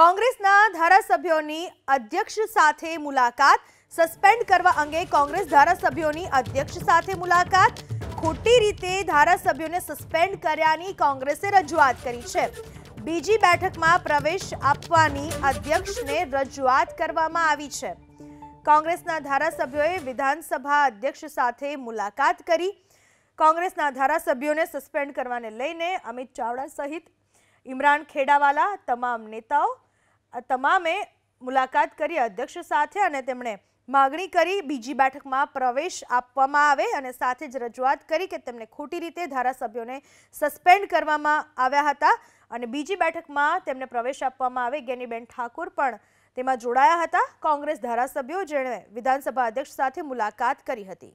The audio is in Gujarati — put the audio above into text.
કોંગ્રેસના ધારાસભ્યોની અધ્યક્ષ સાથે મુલાકાત સસ્પેન્ડ કરવા અંગે કોંગ્રેસ ધારાસભ્યોની અધ્યક્ષ સાથે મુલાકાત ખોટી રીતે ધારાસભ્યોને સસ્પેન્ડ કર્યાની કોંગ્રેસે રજૂઆત કરી છે બીજી બેઠકમાં પ્રવેશ આપવાની અધ્યક્ષને રજૂઆત કરવામાં આવી છે કોંગ્રેસના ધારાસભ્યોએ વિધાનસભા અધ્યક્ષ સાથે મુલાકાત કરી કોંગ્રેસના ધારાસભ્યોને સસ્પેન્ડ કરવાને લઈને અમિત ચાવડા સહિત ઇમરાન ખેડાવાલા તમામ નેતાઓ તમામે મુલાકાત કરી અધ્યક્ષ સાથે અને તેમણે માગણી કરી બીજી બેઠકમાં પ્રવેશ આપવામાં આવે અને સાથે જ રજૂઆત કરી કે તેમને ખોટી રીતે ધારાસભ્યોને સસ્પેન્ડ કરવામાં આવ્યા હતા અને બીજી બેઠકમાં તેમને પ્રવેશ આપવામાં આવે ગેનીબેન ઠાકુર પણ તેમાં જોડાયા હતા કોંગ્રેસ ધારાસભ્યો જેણે વિધાનસભા અધ્યક્ષ સાથે મુલાકાત કરી હતી